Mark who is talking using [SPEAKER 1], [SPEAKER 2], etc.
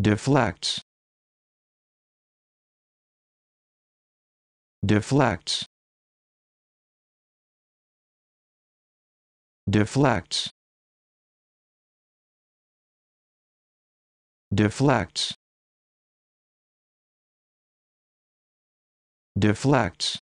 [SPEAKER 1] deflects deflects deflects deflects deflects